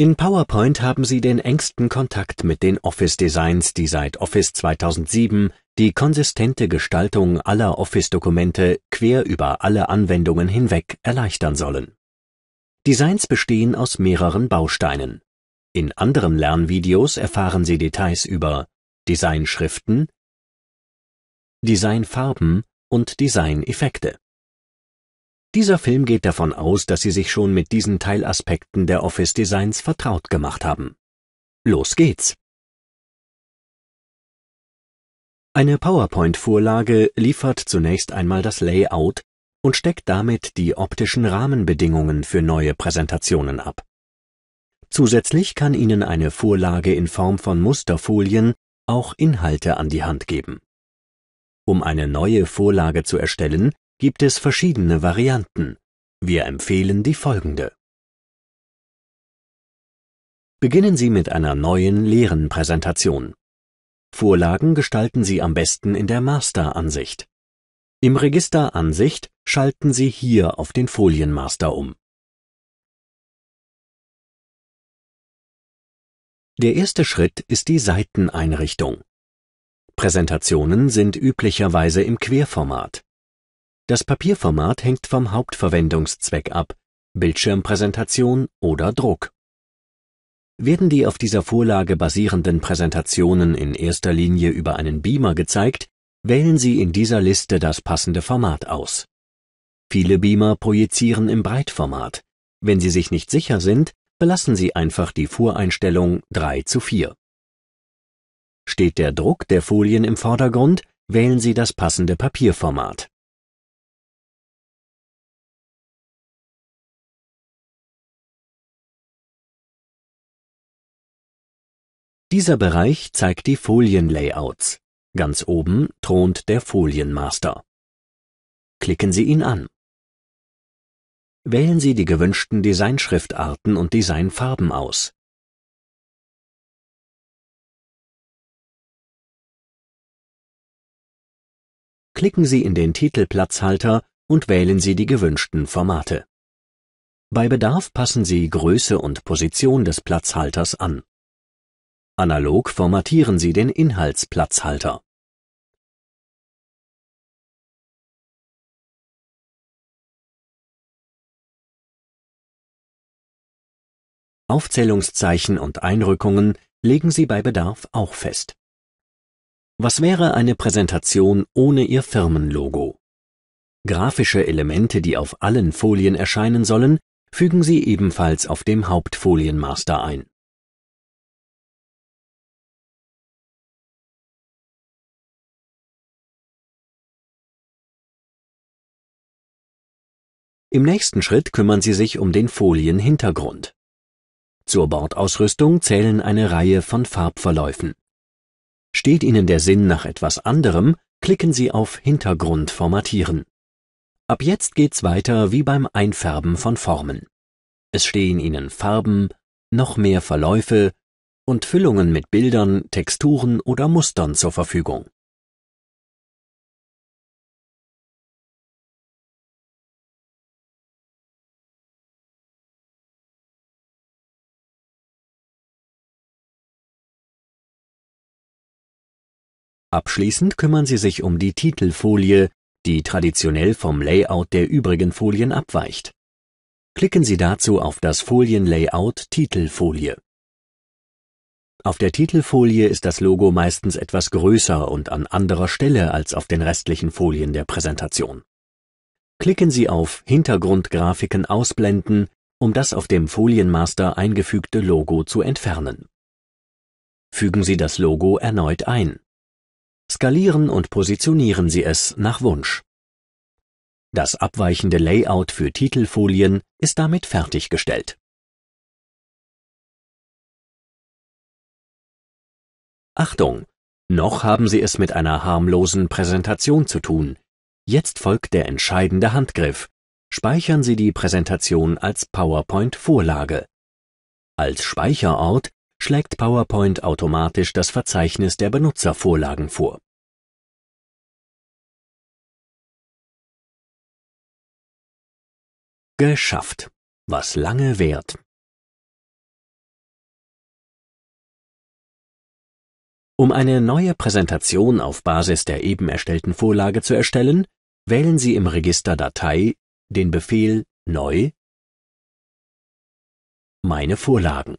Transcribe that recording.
In PowerPoint haben Sie den engsten Kontakt mit den Office-Designs, die seit Office 2007 die konsistente Gestaltung aller Office-Dokumente quer über alle Anwendungen hinweg erleichtern sollen. Designs bestehen aus mehreren Bausteinen. In anderen Lernvideos erfahren Sie Details über Designschriften, Designfarben und Designeffekte dieser Film geht davon aus, dass Sie sich schon mit diesen Teilaspekten der Office-Designs vertraut gemacht haben. Los geht's! Eine PowerPoint-Vorlage liefert zunächst einmal das Layout und steckt damit die optischen Rahmenbedingungen für neue Präsentationen ab. Zusätzlich kann Ihnen eine Vorlage in Form von Musterfolien auch Inhalte an die Hand geben. Um eine neue Vorlage zu erstellen, gibt es verschiedene Varianten. Wir empfehlen die folgende. Beginnen Sie mit einer neuen leeren Präsentation. Vorlagen gestalten Sie am besten in der Master-Ansicht. Im Register Ansicht schalten Sie hier auf den Folienmaster um. Der erste Schritt ist die Seiteneinrichtung. Präsentationen sind üblicherweise im Querformat. Das Papierformat hängt vom Hauptverwendungszweck ab, Bildschirmpräsentation oder Druck. Werden die auf dieser Vorlage basierenden Präsentationen in erster Linie über einen Beamer gezeigt, wählen Sie in dieser Liste das passende Format aus. Viele Beamer projizieren im Breitformat. Wenn Sie sich nicht sicher sind, belassen Sie einfach die Voreinstellung 3 zu 4. Steht der Druck der Folien im Vordergrund, wählen Sie das passende Papierformat. Dieser Bereich zeigt die Folienlayouts. Ganz oben thront der Folienmaster. Klicken Sie ihn an. Wählen Sie die gewünschten Designschriftarten und Designfarben aus. Klicken Sie in den Titelplatzhalter und wählen Sie die gewünschten Formate. Bei Bedarf passen Sie Größe und Position des Platzhalters an. Analog formatieren Sie den Inhaltsplatzhalter. Aufzählungszeichen und Einrückungen legen Sie bei Bedarf auch fest. Was wäre eine Präsentation ohne Ihr Firmenlogo? Grafische Elemente, die auf allen Folien erscheinen sollen, fügen Sie ebenfalls auf dem Hauptfolienmaster ein Im nächsten Schritt kümmern sie sich um den Folienhintergrund. Zur Bordausrüstung zählen eine Reihe von Farbverläufen. Steht Ihnen der Sinn nach etwas anderem, klicken Sie auf Hintergrund formatieren. Ab jetzt geht's weiter wie beim Einfärben von Formen. Es stehen Ihnen Farben, noch mehr Verläufe und Füllungen mit Bildern, Texturen oder Mustern zur Verfügung Abschließend kümmern sie sich um die Titelfolie, die traditionell vom Layout der übrigen Folien abweicht. Klicken Sie dazu auf das Folienlayout Titelfolie. Auf der Titelfolie ist das Logo meistens etwas größer und an anderer Stelle als auf den restlichen Folien der Präsentation. Klicken Sie auf Hintergrundgrafiken ausblenden, um das auf dem Folienmaster eingefügte Logo zu entfernen. Fügen Sie das Logo erneut ein skalieren und positionieren Sie es nach Wunsch. Das abweichende Layout für Titelfolien ist damit fertiggestellt. Achtung! Noch haben Sie es mit einer harmlosen Präsentation zu tun. Jetzt folgt der entscheidende Handgriff. Speichern Sie die Präsentation als PowerPoint-Vorlage. Als Speicherort schlägt PowerPoint automatisch das Verzeichnis der Benutzervorlagen vor. geschafft. Was lange währt. Um eine neue Präsentation auf Basis der eben erstellten Vorlage zu erstellen, wählen Sie im Register Datei den Befehl Neu Meine Vorlagen